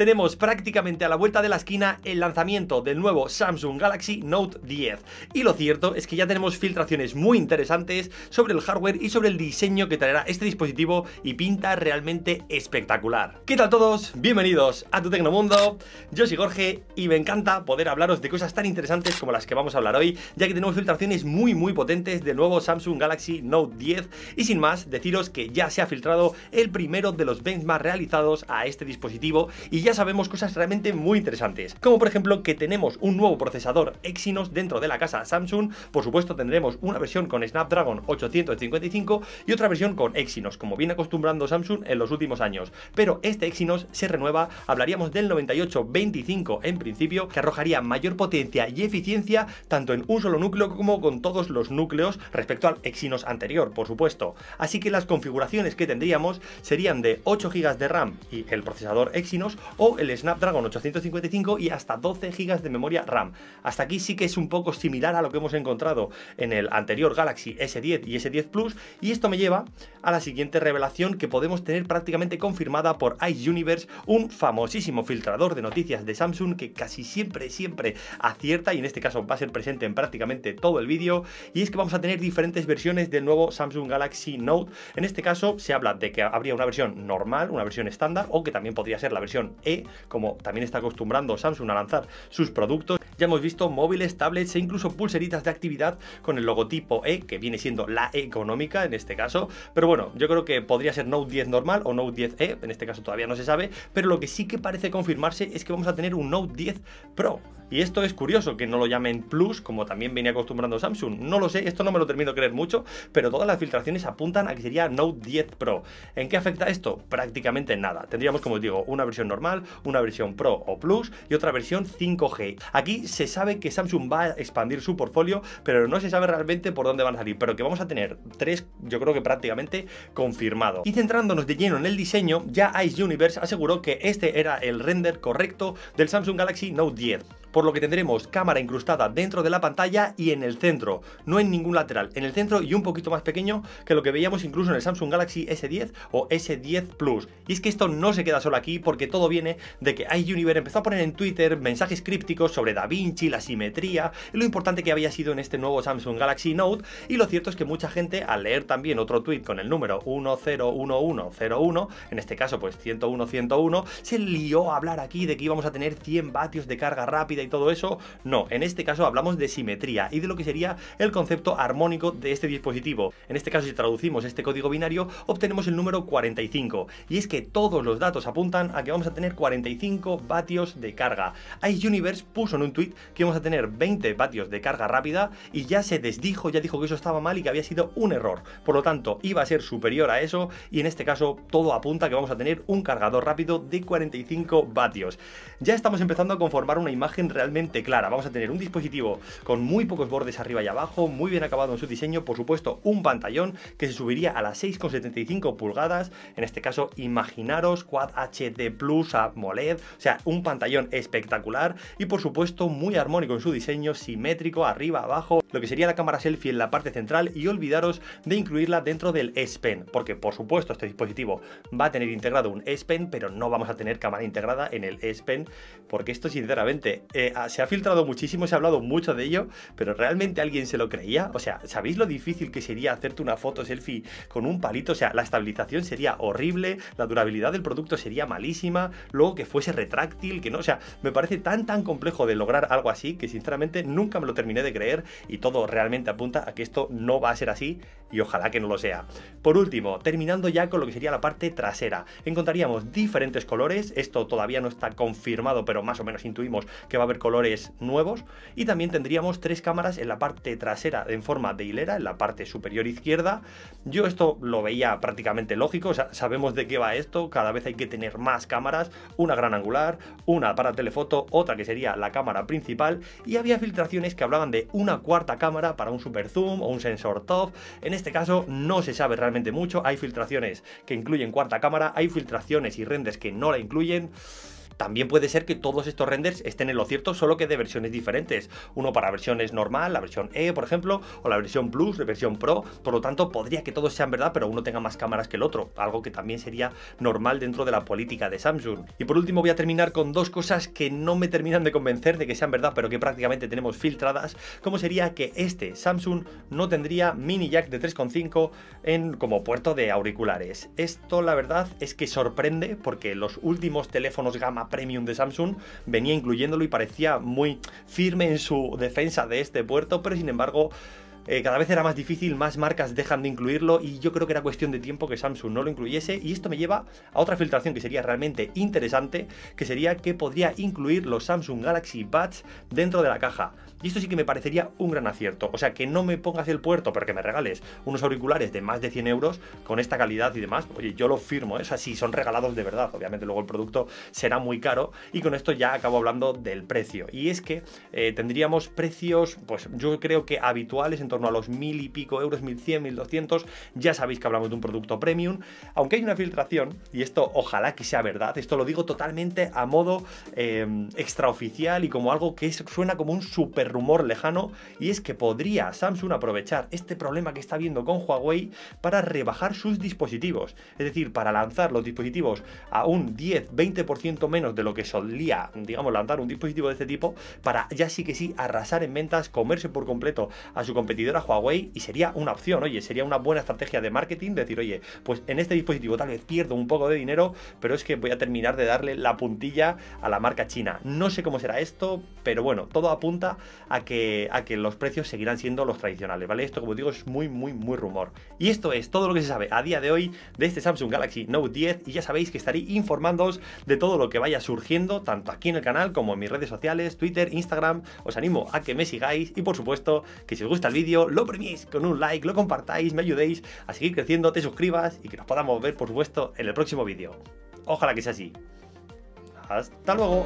tenemos prácticamente a la vuelta de la esquina el lanzamiento del nuevo Samsung Galaxy Note 10. Y lo cierto es que ya tenemos filtraciones muy interesantes sobre el hardware y sobre el diseño que traerá este dispositivo y pinta realmente espectacular. ¿Qué tal todos? Bienvenidos a Tu Tecnomundo. Yo soy Jorge y me encanta poder hablaros de cosas tan interesantes como las que vamos a hablar hoy, ya que tenemos filtraciones muy muy potentes del nuevo Samsung Galaxy Note 10 y sin más deciros que ya se ha filtrado el primero de los benchmarks realizados a este dispositivo y ya ya sabemos cosas realmente muy interesantes, como por ejemplo que tenemos un nuevo procesador Exynos dentro de la casa Samsung, por supuesto tendremos una versión con Snapdragon 855 y otra versión con Exynos, como viene acostumbrando Samsung en los últimos años, pero este Exynos se renueva, hablaríamos del 9825 en principio, que arrojaría mayor potencia y eficiencia tanto en un solo núcleo como con todos los núcleos respecto al Exynos anterior, por supuesto. Así que las configuraciones que tendríamos serían de 8 GB de RAM y el procesador Exynos o el Snapdragon 855 y hasta 12 GB de memoria RAM. Hasta aquí sí que es un poco similar a lo que hemos encontrado en el anterior Galaxy S10 y S10 Plus y esto me lleva a la siguiente revelación que podemos tener prácticamente confirmada por Ice Universe un famosísimo filtrador de noticias de Samsung que casi siempre, siempre acierta y en este caso va a ser presente en prácticamente todo el vídeo y es que vamos a tener diferentes versiones del nuevo Samsung Galaxy Note. En este caso se habla de que habría una versión normal, una versión estándar o que también podría ser la versión e, como también está acostumbrando Samsung a lanzar sus productos. Ya hemos visto móviles, tablets e incluso pulseritas de actividad con el logotipo E, que viene siendo la económica en este caso. Pero bueno, yo creo que podría ser Note 10 normal o Note 10E, en este caso todavía no se sabe, pero lo que sí que parece confirmarse es que vamos a tener un Note 10 Pro. Y esto es curioso, que no lo llamen Plus, como también venía acostumbrando Samsung. No lo sé, esto no me lo termino de creer mucho, pero todas las filtraciones apuntan a que sería Note 10 Pro. ¿En qué afecta esto? Prácticamente nada. Tendríamos, como os digo, una versión normal, una versión Pro o Plus y otra versión 5G. Aquí se sabe que Samsung va a expandir su portfolio, pero no se sabe realmente por dónde van a salir. Pero que vamos a tener tres, yo creo que prácticamente confirmado. Y centrándonos de lleno en el diseño, ya Ice Universe aseguró que este era el render correcto del Samsung Galaxy Note 10 por lo que tendremos cámara incrustada dentro de la pantalla y en el centro, no en ningún lateral, en el centro y un poquito más pequeño que lo que veíamos incluso en el Samsung Galaxy S10 o S10 Plus. Y es que esto no se queda solo aquí porque todo viene de que iUniver empezó a poner en Twitter mensajes crípticos sobre Da Vinci, la simetría y lo importante que había sido en este nuevo Samsung Galaxy Note y lo cierto es que mucha gente al leer también otro tweet con el número 101101, en este caso pues 101101, se lió a hablar aquí de que íbamos a tener 100 vatios de carga rápida y todo eso. No, en este caso hablamos de simetría y de lo que sería el concepto armónico de este dispositivo. En este caso, si traducimos este código binario, obtenemos el número 45. Y es que todos los datos apuntan a que vamos a tener 45 vatios de carga. Ice Universe puso en un tweet que vamos a tener 20 vatios de carga rápida y ya se desdijo, ya dijo que eso estaba mal y que había sido un error. Por lo tanto, iba a ser superior a eso y en este caso todo apunta a que vamos a tener un cargador rápido de 45 vatios. Ya estamos empezando a conformar una imagen realmente clara. Vamos a tener un dispositivo con muy pocos bordes arriba y abajo, muy bien acabado en su diseño, por supuesto un pantallón que se subiría a las 6,75 pulgadas, en este caso imaginaros Quad HD Plus AMOLED, o sea, un pantallón espectacular y por supuesto muy armónico en su diseño, simétrico arriba, abajo, lo que sería la cámara selfie en la parte central y olvidaros de incluirla dentro del S Pen, porque por supuesto este dispositivo va a tener integrado un S Pen, pero no vamos a tener cámara integrada en el S Pen, porque esto sinceramente Ah, se ha filtrado muchísimo, se ha hablado mucho de ello, pero ¿realmente alguien se lo creía? O sea, ¿sabéis lo difícil que sería hacerte una foto selfie con un palito? O sea, la estabilización sería horrible, la durabilidad del producto sería malísima, luego que fuese retráctil, que no, o sea, me parece tan tan complejo de lograr algo así que sinceramente nunca me lo terminé de creer y todo realmente apunta a que esto no va a ser así y ojalá que no lo sea. Por último, terminando ya con lo que sería la parte trasera, encontraríamos diferentes colores, esto todavía no está confirmado, pero más o menos intuimos que va a colores nuevos y también tendríamos tres cámaras en la parte trasera en forma de hilera, en la parte superior izquierda. Yo esto lo veía prácticamente lógico, sabemos de qué va esto, cada vez hay que tener más cámaras, una gran angular, una para telefoto, otra que sería la cámara principal y había filtraciones que hablaban de una cuarta cámara para un super zoom o un sensor top. En este caso no se sabe realmente mucho, hay filtraciones que incluyen cuarta cámara, hay filtraciones y renders que no la incluyen. También puede ser que todos estos renders estén en lo cierto, solo que de versiones diferentes. Uno para versiones normal, la versión E, por ejemplo, o la versión Plus, la versión Pro. Por lo tanto, podría que todos sean verdad, pero uno tenga más cámaras que el otro, algo que también sería normal dentro de la política de Samsung. Y por último, voy a terminar con dos cosas que no me terminan de convencer de que sean verdad, pero que prácticamente tenemos filtradas, como sería que este Samsung no tendría mini jack de 3.5 en como puerto de auriculares. Esto la verdad es que sorprende porque los últimos teléfonos gama premium de Samsung venía incluyéndolo y parecía muy firme en su defensa de este puerto, pero sin embargo eh, cada vez era más difícil, más marcas dejan de incluirlo y yo creo que era cuestión de tiempo que Samsung no lo incluyese y esto me lleva a otra filtración que sería realmente interesante, que sería que podría incluir los Samsung Galaxy Buds dentro de la caja. Y esto sí que me parecería un gran acierto. O sea, que no me pongas el puerto, pero que me regales unos auriculares de más de 100 euros con esta calidad y demás. Oye, yo lo firmo, ¿eh? o sea, si son regalados de verdad. Obviamente luego el producto será muy caro. Y con esto ya acabo hablando del precio. Y es que eh, tendríamos precios, pues yo creo que habituales torno a los mil y pico euros, 1100, 1200. Ya sabéis que hablamos de un producto premium, aunque hay una filtración, y esto ojalá que sea verdad, esto lo digo totalmente a modo eh, extraoficial y como algo que suena como un super rumor lejano, y es que podría Samsung aprovechar este problema que está viendo con Huawei para rebajar sus dispositivos, es decir, para lanzar los dispositivos a un 10-20% menos de lo que solía, digamos, lanzar un dispositivo de este tipo, para ya sí que sí arrasar en ventas, comerse por completo a su competi a Huawei y sería una opción, oye, sería una buena estrategia de marketing decir, oye, pues en este dispositivo tal vez pierdo un poco de dinero, pero es que voy a terminar de darle la puntilla a la marca china. No sé cómo será esto, pero bueno, todo apunta a que, a que los precios seguirán siendo los tradicionales, ¿vale? Esto, como digo, es muy, muy, muy rumor. Y esto es todo lo que se sabe a día de hoy de este Samsung Galaxy Note 10 y ya sabéis que estaré informándoos de todo lo que vaya surgiendo, tanto aquí en el canal como en mis redes sociales, Twitter, Instagram. Os animo a que me sigáis y por supuesto que si os gusta el vídeo, lo premiéis con un like, lo compartáis, me ayudéis a seguir creciendo, te suscribas y que nos podamos ver, por supuesto, en el próximo vídeo. Ojalá que sea así. Hasta luego.